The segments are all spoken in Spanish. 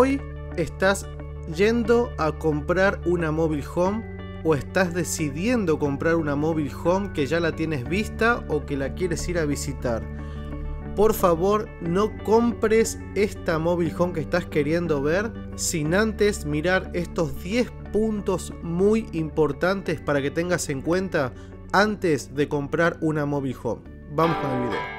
hoy estás yendo a comprar una móvil home o estás decidiendo comprar una móvil home que ya la tienes vista o que la quieres ir a visitar. Por favor, no compres esta móvil home que estás queriendo ver sin antes mirar estos 10 puntos muy importantes para que tengas en cuenta antes de comprar una móvil home. Vamos con el video.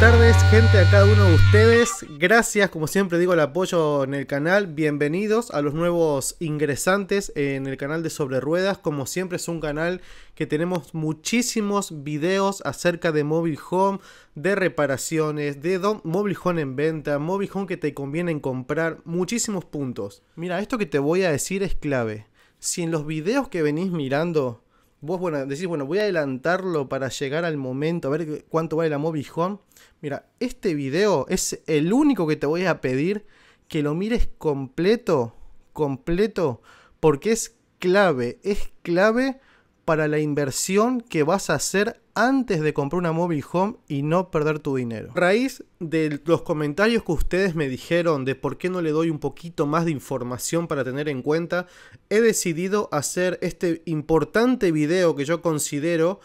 Buenas tardes, gente, a cada uno de ustedes. Gracias, como siempre digo, el apoyo en el canal. Bienvenidos a los nuevos ingresantes en el canal de Sobre Ruedas. Como siempre, es un canal que tenemos muchísimos videos acerca de móvil home, de reparaciones, de móvil home en venta, móvil home que te conviene comprar, muchísimos puntos. Mira, esto que te voy a decir es clave. Si en los videos que venís mirando, vos bueno, decís, bueno, voy a adelantarlo para llegar al momento, a ver cuánto vale la móvil home Mira, este video es el único que te voy a pedir que lo mires completo, completo, porque es clave, es clave para la inversión que vas a hacer antes de comprar una móvil home y no perder tu dinero. A raíz de los comentarios que ustedes me dijeron de por qué no le doy un poquito más de información para tener en cuenta, he decidido hacer este importante video que yo considero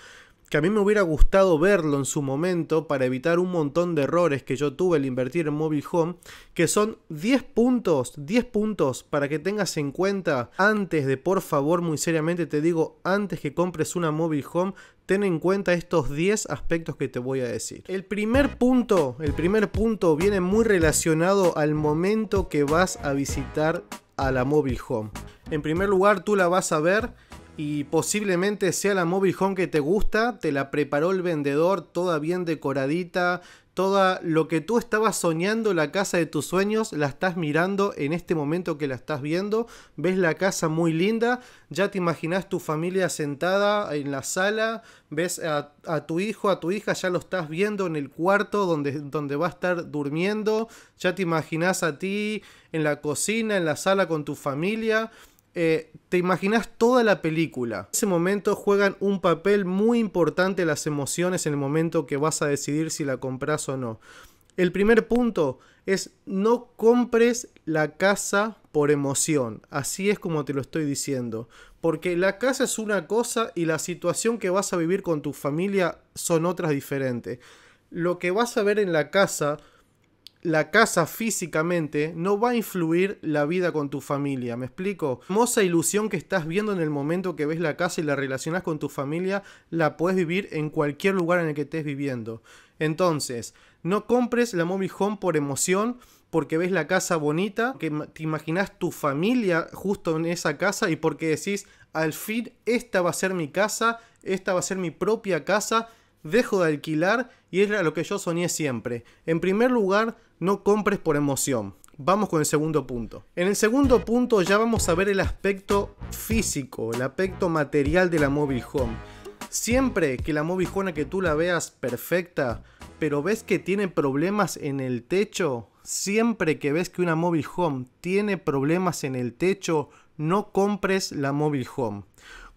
que a mí me hubiera gustado verlo en su momento para evitar un montón de errores que yo tuve al invertir en Mobile Home, que son 10 puntos, 10 puntos para que tengas en cuenta antes de, por favor, muy seriamente te digo, antes que compres una Mobile Home, ten en cuenta estos 10 aspectos que te voy a decir. El primer punto, el primer punto viene muy relacionado al momento que vas a visitar a la Mobile Home. En primer lugar, tú la vas a ver y posiblemente sea la móvil home que te gusta, te la preparó el vendedor, toda bien decoradita, toda lo que tú estabas soñando, la casa de tus sueños, la estás mirando en este momento que la estás viendo, ves la casa muy linda, ya te imaginas tu familia sentada en la sala, ves a, tu hijo, a tu hija, ya lo estás viendo en el cuarto donde, donde va a estar durmiendo, ya te imaginas a ti en la cocina, en la sala con tu familia eh, te imaginas toda la película. En ese momento juegan un papel muy importante las emociones en el momento que vas a decidir si la compras o no. El primer punto es no compres la casa por emoción. Así es como te lo estoy diciendo. Porque la casa es una cosa y la situación que vas a vivir con tu familia son otras diferentes. Lo que vas a ver en la casa la casa físicamente no va a influir la vida con tu familia. ¿Me explico? Hermosa ilusión que estás viendo en el momento que ves la casa y la relacionas con tu familia, la puedes vivir en cualquier lugar en el que estés viviendo. Entonces, no compres la mobile home por emoción, porque ves la casa bonita, que te imaginas tu familia justo en esa casa y porque decís, al fin, esta va a ser mi casa, esta va a ser mi propia casa dejo de alquilar y es lo que yo soñé siempre. En primer lugar, no compres por emoción. Vamos con el segundo punto. En el segundo punto ya vamos a ver el aspecto físico, el aspecto material de la móvil home. Siempre que la móvil home que tú la veas perfecta, pero ves que tiene problemas en el techo, siempre que ves que una móvil home tiene problemas en el techo, no compres la móvil home.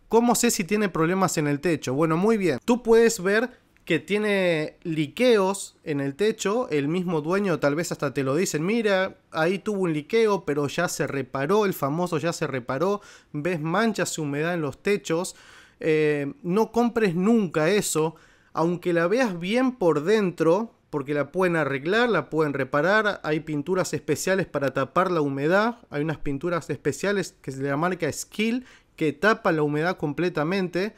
¿Cómo sé si tiene problemas en el techo? Bueno, muy bien. Tú puedes ver que tiene liqueos en el techo, el mismo dueño tal vez hasta te lo dicen, mira, ahí tuvo un liqueo, pero ya se reparó, el famoso ya se reparó, ves manchas de humedad en los techos, eh, no compres nunca eso, aunque la veas bien por dentro, porque la pueden arreglar, la pueden reparar, hay pinturas especiales para tapar la humedad, hay unas pinturas especiales que se la marca Skill que tapa la humedad completamente.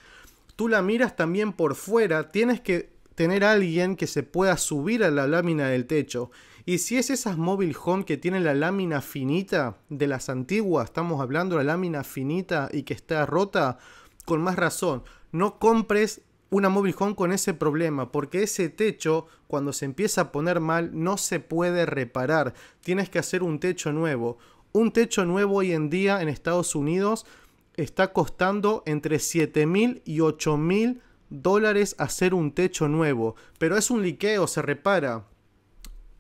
Tú la miras también por fuera, tienes que tener alguien que se pueda subir a la lámina del techo. Y si es esas móvil home que tienen la lámina finita de las antiguas, estamos hablando de la lámina finita y que está rota, con más razón, no compres una móvil home con ese problema, porque ese techo, cuando se empieza a poner mal, no se puede reparar. Tienes que hacer un techo nuevo. Un techo nuevo hoy en día en Estados Unidos está costando entre 7.000 mil y 8.000 mil dólares hacer un techo nuevo. Pero es un liqueo, se repara.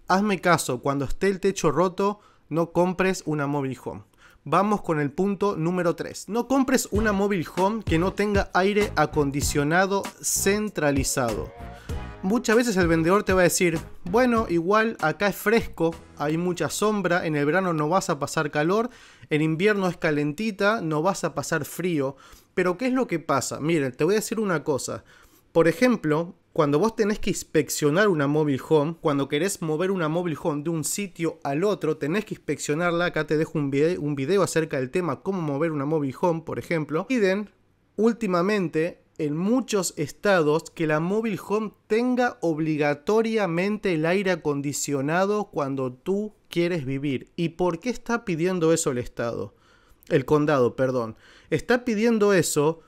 Hazme caso, cuando esté el techo roto, no compres una móvil home. Vamos con el punto número 3. No compres una móvil home que no tenga aire acondicionado centralizado. Muchas veces el vendedor te va a decir, bueno, igual acá es fresco, hay mucha sombra, en el verano no vas a pasar calor, en invierno es calentita, no vas a pasar frío. Pero ¿qué es lo que pasa? Miren, te voy a decir una cosa. Por ejemplo, cuando vos tenés que inspeccionar una móvil home, cuando querés mover una móvil home de un sitio al otro, tenés que inspeccionarla. Acá te dejo un video, un acerca del tema cómo mover una móvil home, por ejemplo. Piden últimamente en muchos estados que la móvil home tenga obligatoriamente el aire acondicionado cuando tú quieres vivir. ¿Y por qué está pidiendo eso el estado? El condado, perdón. Está pidiendo eso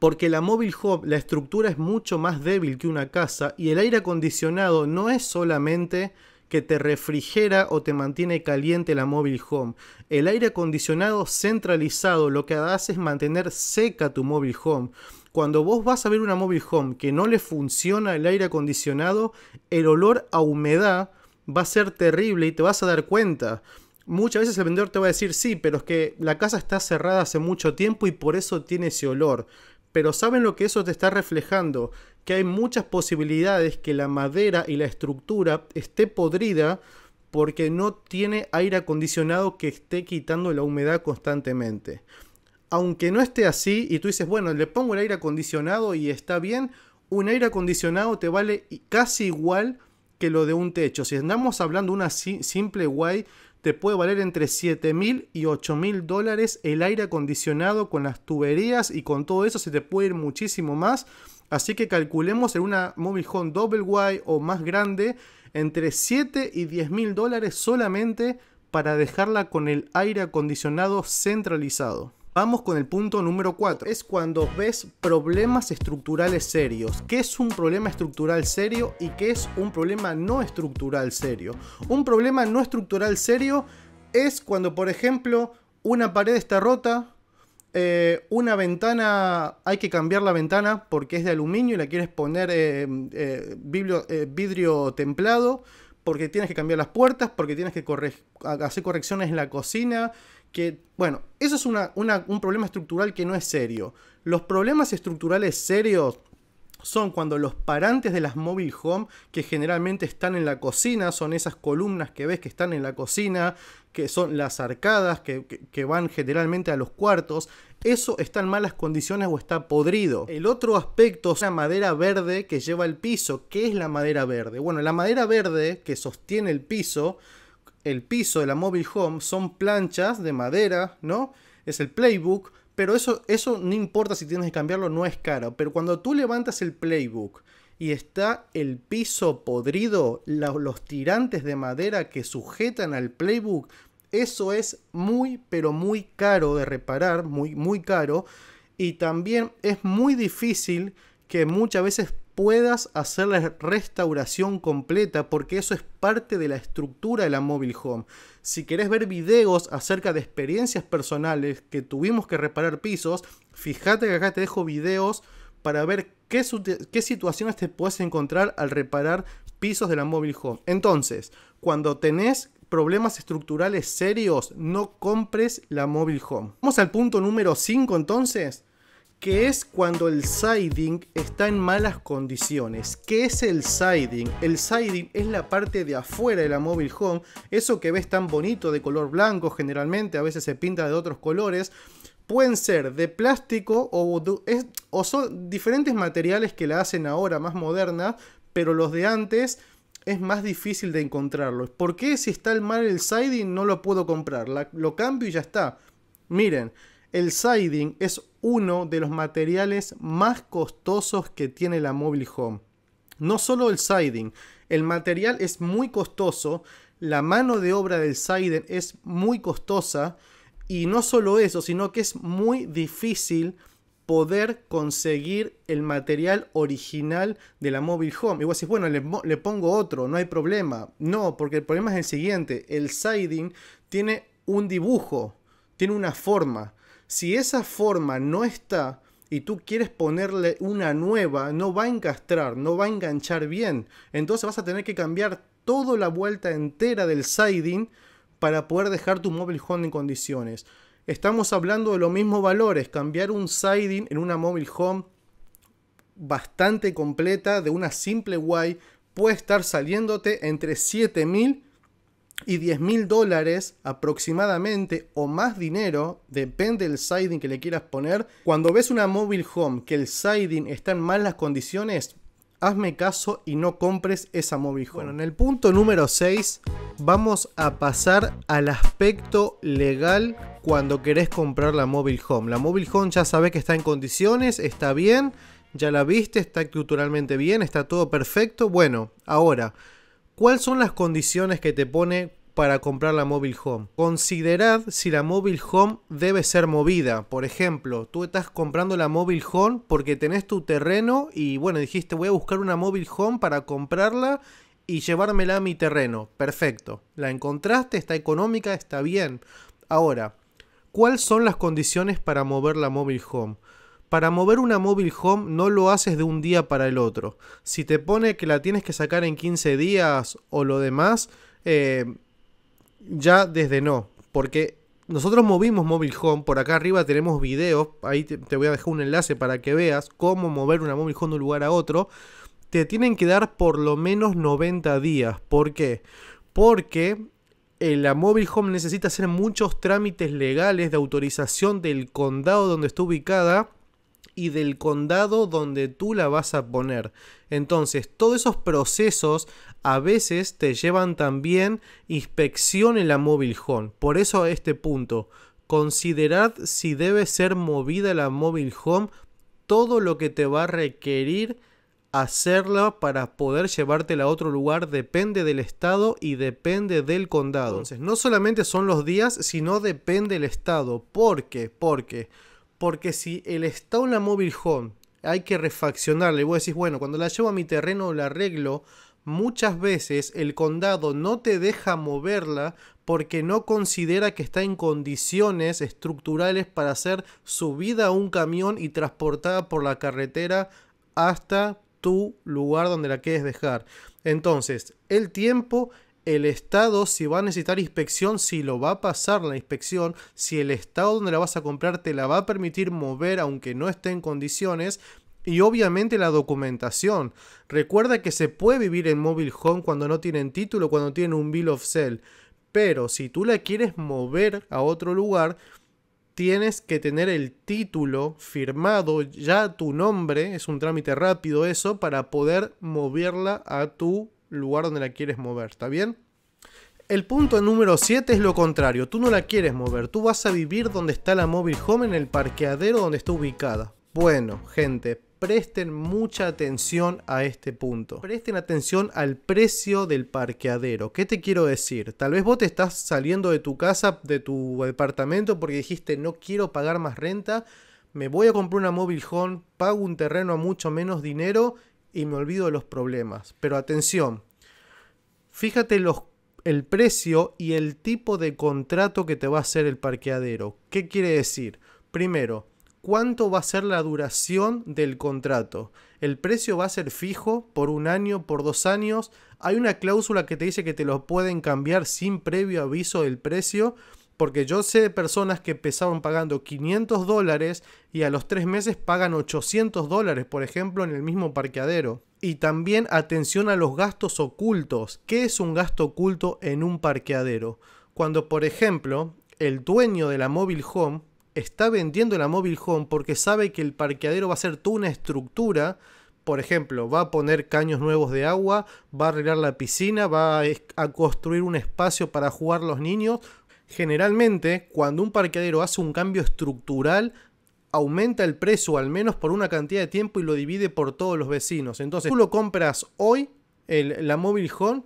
porque la móvil home, la estructura es mucho más débil que una casa y el aire acondicionado no es solamente que te refrigera o te mantiene caliente la móvil home. El aire acondicionado centralizado lo que hace es mantener seca tu móvil home. Cuando vos vas a ver una mobile home que no le funciona el aire acondicionado, el olor a humedad va a ser terrible y te vas a dar cuenta. Muchas veces el vendedor te va a decir, sí, pero es que la casa está cerrada hace mucho tiempo y por eso tiene ese olor. Pero ¿saben lo que eso te está reflejando? Que hay muchas posibilidades que la madera y la estructura esté podrida porque no tiene aire acondicionado que esté quitando la humedad constantemente aunque no esté así y tú dices, bueno, le pongo el aire acondicionado y está bien, un aire acondicionado te vale casi igual que lo de un techo. Si andamos hablando una simple guay, te puede valer entre 7.000 y 8.000 mil dólares el aire acondicionado con las tuberías y con todo eso se te puede ir muchísimo más. Así que calculemos en una mobile home double Y o más grande entre 7 y 10 mil dólares solamente para dejarla con el aire acondicionado centralizado. Vamos con el punto número 4. Es cuando ves problemas estructurales serios. ¿Qué es un problema estructural serio y qué es un problema no estructural serio? Un problema no estructural serio es cuando, por ejemplo, una pared está rota, eh, una ventana, hay que cambiar la ventana porque es de aluminio y la quieres poner eh, eh, vidrio, templado, porque tienes que cambiar las puertas, porque tienes que hacer correcciones en la cocina, que, bueno, eso es un problema estructural que no es serio. Los problemas estructurales serios son cuando los parantes de las mobile home, que generalmente están en la cocina, son esas columnas que ves que están en la cocina, que son las arcadas que, que, van generalmente a los cuartos, eso está en malas condiciones o está podrido. El otro aspecto es la madera verde que lleva el piso. ¿Qué es la madera verde? Bueno, la madera verde que sostiene el piso el piso de la mobile home son planchas de madera, ¿no? Es el playbook, pero eso, eso no importa si tienes que cambiarlo, no es caro. Pero cuando tú levantas el playbook y está el piso podrido, los tirantes de madera que sujetan al playbook, eso es muy, pero muy caro de reparar, muy, muy caro. Y también es muy difícil que muchas veces puedas hacer la restauración completa porque eso es parte de la estructura de la móvil home. Si querés ver videos acerca de experiencias personales que tuvimos que reparar pisos, fíjate que acá te dejo videos para ver qué, situaciones te puedes encontrar al reparar pisos de la móvil home. Entonces, cuando tenés problemas estructurales serios, no compres la móvil home. Vamos al punto número 5 entonces que es cuando el siding está en malas condiciones. ¿Qué es el siding? El siding es la parte de afuera de la móvil home, eso que ves tan bonito de color blanco generalmente, a veces se pinta de otros colores. Pueden ser de plástico o, son diferentes materiales que la hacen ahora más moderna, pero los de antes es más difícil de encontrarlos. ¿Por qué si está mal el siding no lo puedo comprar? lo cambio y ya está. Miren, el siding es uno de los materiales más costosos que tiene la mobile home. No solo el siding, el material es muy costoso, la mano de obra del siding es muy costosa y no solo eso, sino que es muy difícil poder conseguir el material original de la mobile home. Y vos bueno, le, pongo otro, no hay problema. No, porque el problema es el siguiente, el siding tiene un dibujo, tiene una forma. Si esa forma no está y tú quieres ponerle una nueva, no va a encastrar, no va a enganchar bien. Entonces vas a tener que cambiar toda la vuelta entera del siding para poder dejar tu móvil home en condiciones. Estamos hablando de los mismos valores. Cambiar un siding en una móvil home bastante completa de una simple guay puede estar saliéndote entre 7000 y 10 mil dólares aproximadamente o más dinero, depende del siding que le quieras poner. Cuando ves una mobile home que el siding está en malas condiciones, hazme caso y no compres esa mobile home. Bueno, en el punto número 6 vamos a pasar al aspecto legal cuando querés comprar la mobile home. La mobile home ya sabes que está en condiciones, está bien, ya la viste, está estructuralmente bien, está todo perfecto. Bueno, ahora ¿Cuáles son las condiciones que te pone para comprar la mobile home? Considerad si la mobile home debe ser movida. Por ejemplo, tú estás comprando la mobile home porque tenés tu terreno y bueno, dijiste voy a buscar una mobile home para comprarla y llevármela a mi terreno. Perfecto. La encontraste, está económica, está bien. Ahora, ¿cuáles son las condiciones para mover la mobile home? Para mover una móvil home no lo haces de un día para el otro. Si te pone que la tienes que sacar en 15 días o lo demás, eh, ya desde no. Porque nosotros movimos móvil Home, por acá arriba tenemos videos, ahí te, voy a dejar un enlace para que veas cómo mover una móvil Home de un lugar a otro. Te tienen que dar por lo menos 90 días. ¿Por qué? Porque eh, la Mobile Home necesita hacer muchos trámites legales de autorización del condado donde está ubicada y del condado donde tú la vas a poner. Entonces, todos esos procesos a veces te llevan también inspección en la móvil home. Por eso a este punto, considerad si debe ser movida la móvil home todo lo que te va a requerir hacerla para poder llevártela a otro lugar depende del estado y depende del condado. Entonces, no solamente son los días, sino depende del estado. ¿Por qué? Porque porque si el la Mobile Home hay que refaccionarle, y vos decís, bueno, cuando la llevo a mi terreno la arreglo, muchas veces el condado no te deja moverla porque no considera que está en condiciones estructurales para ser subida a un camión y transportada por la carretera hasta tu lugar donde la quieres dejar. Entonces, el tiempo el estado si va a necesitar inspección, si lo va a pasar la inspección, si el estado donde la vas a comprar te la va a permitir mover aunque no esté en condiciones. Y obviamente la documentación. Recuerda que se puede vivir en mobile home cuando no tienen título, cuando tienen un bill of sale. Pero si tú la quieres mover a otro lugar, tienes que tener el título firmado, ya tu nombre, es un trámite rápido eso, para poder moverla a tu lugar donde la quieres mover, ¿está bien? El punto número 7 es lo contrario, tú no la quieres mover, tú vas a vivir donde está la móvil home en el parqueadero donde está ubicada. Bueno, gente, presten mucha atención a este punto. Presten atención al precio del parqueadero. ¿Qué te quiero decir? Tal vez vos te estás saliendo de tu casa, de tu departamento, porque dijiste no quiero pagar más renta, me voy a comprar una móvil home, pago un terreno a mucho menos dinero y me olvido de los problemas. Pero atención, fíjate los, el precio y el tipo de contrato que te va a hacer el parqueadero. ¿Qué quiere decir? Primero, cuánto va a ser la duración del contrato. El precio va a ser fijo por un año, por dos años. Hay una cláusula que te dice que te lo pueden cambiar sin previo aviso del precio. Porque yo sé de personas que empezaron pagando 500 dólares y a los tres meses pagan 800 dólares, por ejemplo, en el mismo parqueadero. Y también atención a los gastos ocultos. ¿Qué es un gasto oculto en un parqueadero? Cuando, por ejemplo, el dueño de la mobile home está vendiendo la mobile home porque sabe que el parqueadero va a ser toda una estructura por ejemplo, va a poner caños nuevos de agua, va a arreglar la piscina, va a, construir un espacio para jugar los niños, Generalmente, cuando un parqueadero hace un cambio estructural, aumenta el precio al menos por una cantidad de tiempo y lo divide por todos los vecinos. Entonces, tú lo compras hoy, la Mobile Home,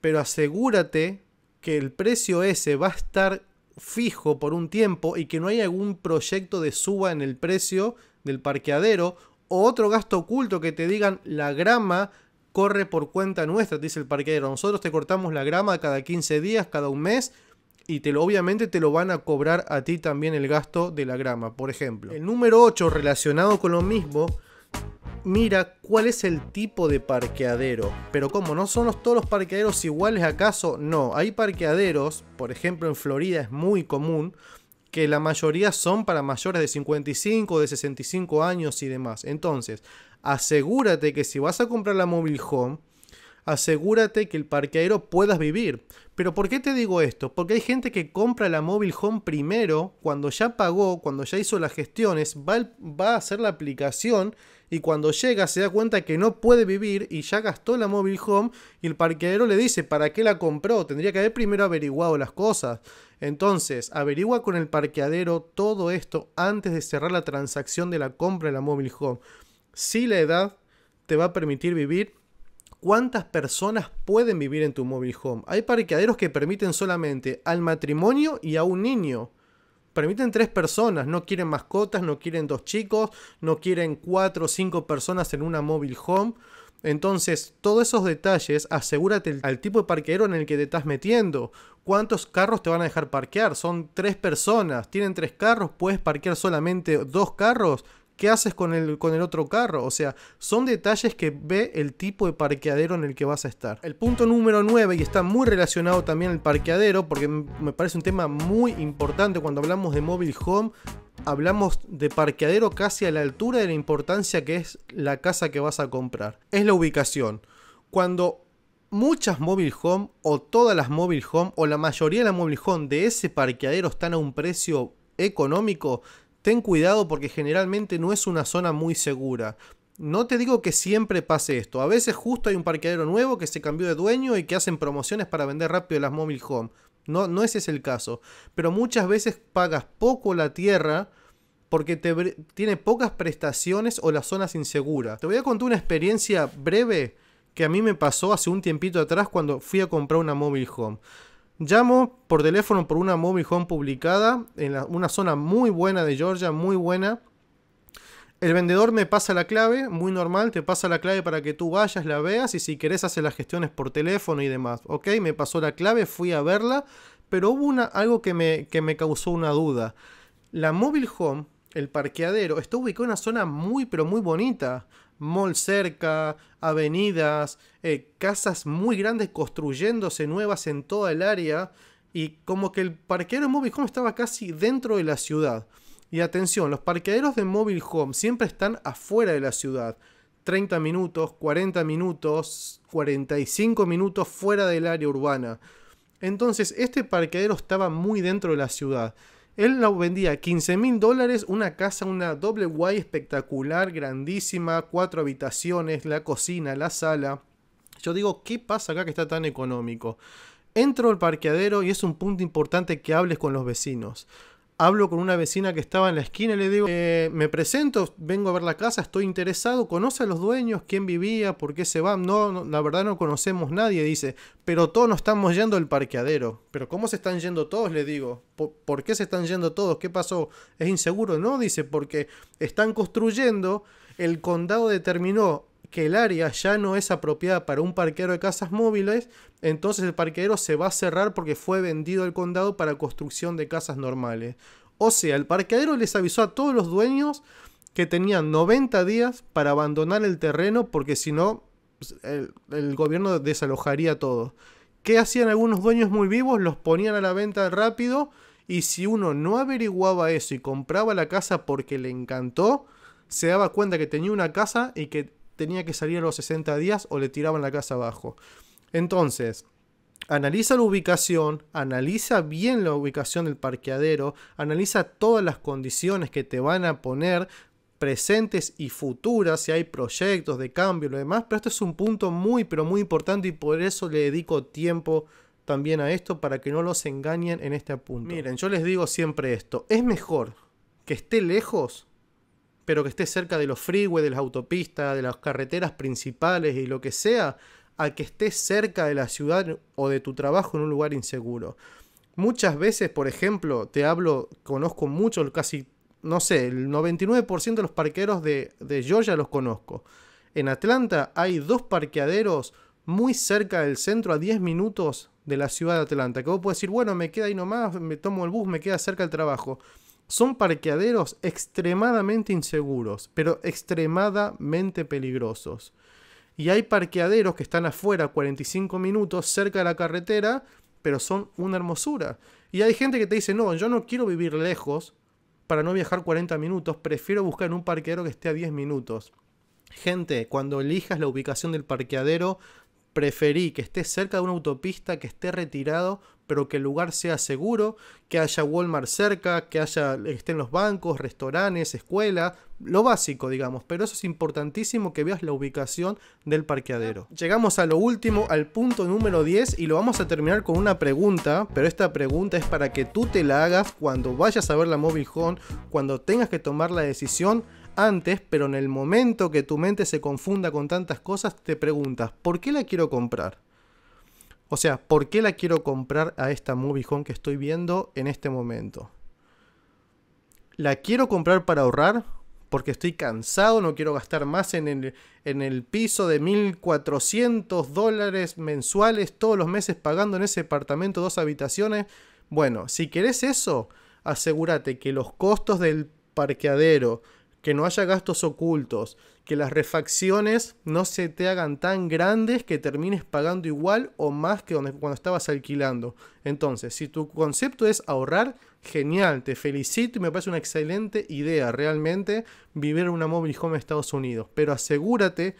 pero asegúrate que el precio ese va a estar fijo por un tiempo y que no hay algún proyecto de suba en el precio del parqueadero o otro gasto oculto que te digan la grama corre por cuenta nuestra, dice el parqueadero. Nosotros te cortamos la grama cada 15 días, cada un mes y obviamente te lo van a cobrar a ti también el gasto de la grama, por ejemplo. El número 8 relacionado con lo mismo, mira cuál es el tipo de parqueadero. Pero como no son todos los parqueaderos iguales acaso, no, hay parqueaderos, por ejemplo en Florida es muy común, que la mayoría son para mayores de 55, de 65 años y demás. Entonces, asegúrate que si vas a comprar la mobile home, asegúrate que el parqueadero puedas vivir. Pero ¿por qué te digo esto? Porque hay gente que compra la móvil home primero, cuando ya pagó, cuando ya hizo las gestiones, va, a hacer la aplicación y cuando llega se da cuenta que no puede vivir y ya gastó la móvil home y el parqueadero le dice, ¿para qué la compró? Tendría que haber primero averiguado las cosas. Entonces, averigua con el parqueadero todo esto antes de cerrar la transacción de la compra de la móvil home. Si la edad te va a permitir vivir, cuántas personas pueden vivir en tu móvil home. Hay parqueaderos que permiten solamente al matrimonio y a un niño. Permiten tres personas, no quieren mascotas, no quieren dos chicos, no quieren cuatro o cinco personas en una móvil home. Entonces, todos esos detalles, asegúrate al tipo de parqueadero en el que te estás metiendo. ¿Cuántos carros te van a dejar parquear? Son tres personas, tienen tres carros, puedes parquear solamente dos carros. ¿Qué haces con el, con el otro carro? O sea, son detalles que ve el tipo de parqueadero en el que vas a estar. El punto número 9, y está muy relacionado también al parqueadero, porque me parece un tema muy importante cuando hablamos de mobile home, hablamos de parqueadero casi a la altura de la importancia que es la casa que vas a comprar. Es la ubicación. Cuando muchas mobile home o todas las mobile home o la mayoría de las mobile home de ese parqueadero están a un precio económico, ten cuidado porque generalmente no es una zona muy segura. No te digo que siempre pase esto. A veces justo hay un parqueadero nuevo que se cambió de dueño y que hacen promociones para vender rápido las mobile home. No, no ese es el caso. Pero muchas veces pagas poco la tierra porque te tiene pocas prestaciones o la zona es insegura. Te voy a contar una experiencia breve que a mí me pasó hace un tiempito atrás cuando fui a comprar una mobile home. Llamo por teléfono por una mobile home publicada en una zona muy buena de Georgia, muy buena. El vendedor me pasa la clave, muy normal, te pasa la clave para que tú vayas, la veas y si querés hacer las gestiones por teléfono y demás. Ok, me pasó la clave, fui a verla, pero hubo una, algo que me, me causó una duda. La mobile home, el parqueadero, está ubicado en una zona muy pero muy bonita mall cerca, avenidas, eh, casas muy grandes construyéndose nuevas en toda el área y como que el parqueadero de mobile home estaba casi dentro de la ciudad. Y atención, los parqueaderos de mobile home siempre están afuera de la ciudad. 30 minutos, 40 minutos, 45 minutos fuera del área urbana. Entonces, este parqueadero estaba muy dentro de la ciudad. Él la vendía a 15 mil dólares, una casa, una doble guay espectacular, grandísima, cuatro habitaciones, la cocina, la sala. Yo digo, ¿qué pasa acá que está tan económico? Entro al parqueadero y es un punto importante que hables con los vecinos hablo con una vecina que estaba en la esquina y le digo, eh, me presento, vengo a ver la casa, estoy interesado, conoce a los dueños, quién vivía, por qué se van. No, la verdad no conocemos nadie, dice, pero todos nos estamos yendo al parqueadero. Pero ¿cómo se están yendo todos? Le digo, ¿Por, ¿por qué se están yendo todos? ¿Qué pasó? ¿Es inseguro? No, dice, porque están construyendo, el condado determinó que el área ya no es apropiada para un parquero de casas móviles, entonces el parquero se va a cerrar porque fue vendido al condado para construcción de casas normales. O sea, el parqueadero les avisó a todos los dueños que tenían 90 días para abandonar el terreno porque si no, pues, el, el, gobierno desalojaría todo. ¿Qué hacían algunos dueños muy vivos? Los ponían a la venta rápido y si uno no averiguaba eso y compraba la casa porque le encantó, se daba cuenta que tenía una casa y que tenía que salir a los 60 días o le tiraban la casa abajo. Entonces, analiza la ubicación, analiza bien la ubicación del parqueadero, analiza todas las condiciones que te van a poner presentes y futuras, si hay proyectos de cambio y lo demás, pero esto es un punto muy, pero muy importante y por eso le dedico tiempo también a esto para que no los engañen en este punto. Miren, yo les digo siempre esto, es mejor que esté lejos pero que esté cerca de los freeways, de las autopistas, de las carreteras principales y lo que sea, a que esté cerca de la ciudad o de tu trabajo en un lugar inseguro. Muchas veces, por ejemplo, te hablo, conozco mucho, casi, no sé, el 99% de los parqueros de, de Georgia los conozco. En Atlanta hay dos parqueaderos muy cerca del centro, a 10 minutos de la ciudad de Atlanta. Que vos puedes decir, bueno, me queda ahí nomás, me tomo el bus, me queda cerca el trabajo. Son parqueaderos extremadamente inseguros, pero extremadamente peligrosos. Y hay parqueaderos que están afuera 45 minutos cerca de la carretera, pero son una hermosura. Y hay gente que te dice, no, yo no quiero vivir lejos para no viajar 40 minutos, prefiero buscar un parqueadero que esté a 10 minutos. Gente, cuando elijas la ubicación del parqueadero, Preferí que esté cerca de una autopista, que esté retirado, pero que el lugar sea seguro, que haya Walmart cerca, que haya, estén los bancos, restaurantes, escuela, lo básico, digamos. Pero eso es importantísimo que veas la ubicación del parqueadero. Llegamos a lo último, al punto número 10, y lo vamos a terminar con una pregunta, pero esta pregunta es para que tú te la hagas cuando vayas a ver la móvil home, cuando tengas que tomar la decisión antes, pero en el momento que tu mente se confunda con tantas cosas, te preguntas, ¿por qué la quiero comprar? O sea, ¿por qué la quiero comprar a esta movie home que estoy viendo en este momento? ¿La quiero comprar para ahorrar? Porque estoy cansado, no quiero gastar más en el, en el piso de 1.400 dólares mensuales todos los meses pagando en ese apartamento dos habitaciones. Bueno, si querés eso, asegúrate que los costos del parqueadero, que no haya gastos ocultos, que las refacciones no se te hagan tan grandes que termines pagando igual o más que cuando estabas alquilando. Entonces, si tu concepto es ahorrar, genial, te felicito y me parece una excelente idea realmente vivir en una móvil home en Estados Unidos, pero asegúrate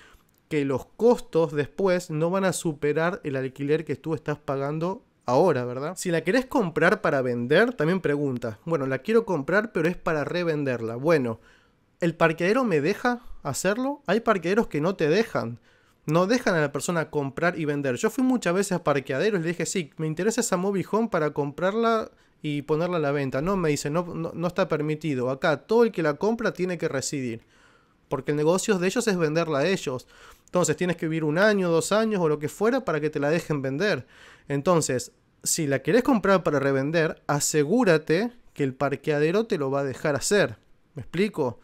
que los costos después no van a superar el alquiler que tú estás pagando ahora, ¿verdad? Si la querés comprar para vender, también pregunta. bueno, la quiero comprar pero es para revenderla. Bueno, el parqueadero me deja hacerlo, hay parqueaderos que no te dejan. No dejan a la persona comprar y vender. Yo fui muchas veces a parqueaderos y le dije, sí, me interesa esa movijón para comprarla y ponerla a la venta. No, me dice, no, no, no está permitido. Acá todo el que la compra tiene que residir. Porque el negocio de ellos es venderla a ellos. Entonces tienes que vivir un año, dos años o lo que fuera para que te la dejen vender. Entonces, si la querés comprar para revender, asegúrate que el parqueadero te lo va a dejar hacer. ¿Me explico?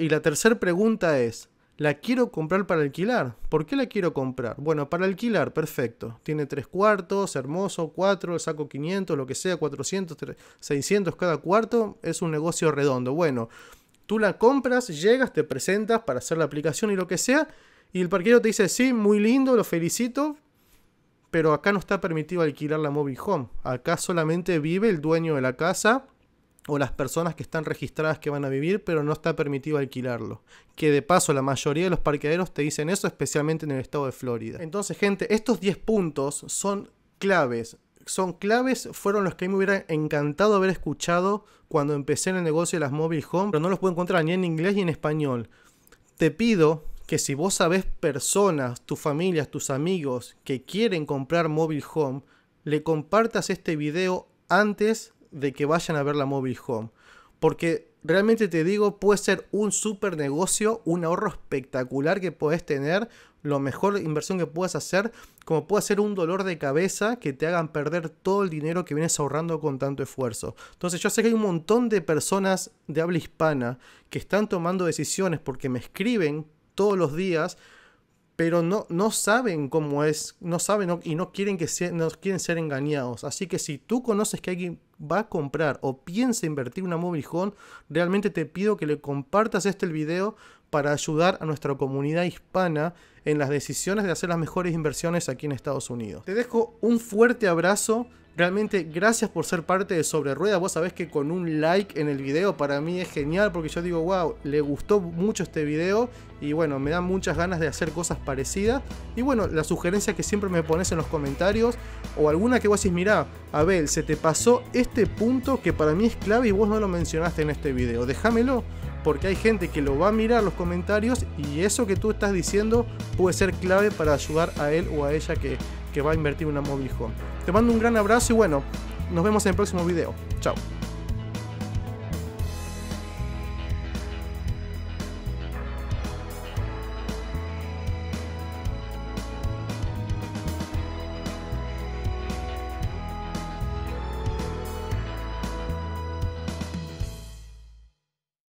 y la tercera pregunta es, ¿la quiero comprar para alquilar? ¿Por qué la quiero comprar? Bueno, para alquilar, perfecto. Tiene tres cuartos, hermoso, cuatro, saco 500, lo que sea, 400, 600 cada cuarto, es un negocio redondo. Bueno, tú la compras, llegas, te presentas para hacer la aplicación y lo que sea, y el parquero te dice, sí, muy lindo, lo felicito, pero acá no está permitido alquilar la mobile home. Acá solamente vive el dueño de la casa o las personas que están registradas que van a vivir, pero no está permitido alquilarlo. Que de paso la mayoría de los parqueaderos te dicen eso, especialmente en el estado de Florida. Entonces, gente, estos 10 puntos son claves. Son claves, fueron los que a mí me hubiera encantado haber escuchado cuando empecé en el negocio de las mobile home, pero no los puedo encontrar ni en inglés ni en español. Te pido que si vos sabés personas, tus familias, tus amigos que quieren comprar mobile home, le compartas este video antes de que vayan a ver la Mobile Home. Porque realmente te digo, puede ser un super negocio, un ahorro espectacular que puedes tener, lo mejor inversión que puedas hacer, como puede ser un dolor de cabeza que te hagan perder todo el dinero que vienes ahorrando con tanto esfuerzo. Entonces yo sé que hay un montón de personas de habla hispana que están tomando decisiones porque me escriben todos los días pero no, no saben cómo es, no saben y no quieren, que quieren ser engañados. Así que si tú conoces que alguien va a comprar o piensa invertir una móvil realmente te pido que le compartas este video para ayudar a nuestra comunidad hispana en las decisiones de hacer las mejores inversiones aquí en Estados Unidos. Te dejo un fuerte abrazo, Realmente gracias por ser parte de Sobre Rueda. Vos sabés que con un like en el video para mí es genial porque yo digo, wow, le gustó mucho este video y bueno, me dan muchas ganas de hacer cosas parecidas. Y bueno, la sugerencia que siempre me pones en los comentarios o alguna que vos decís, mirá, Abel, se te pasó este punto que para mí es clave y vos no lo mencionaste en este video. Déjamelo porque hay gente que lo va a mirar los comentarios y eso que tú estás diciendo puede ser clave para ayudar a él o a ella que que va a invertir una móvil home. Te mando un gran abrazo y bueno, nos vemos en el próximo video. Chao.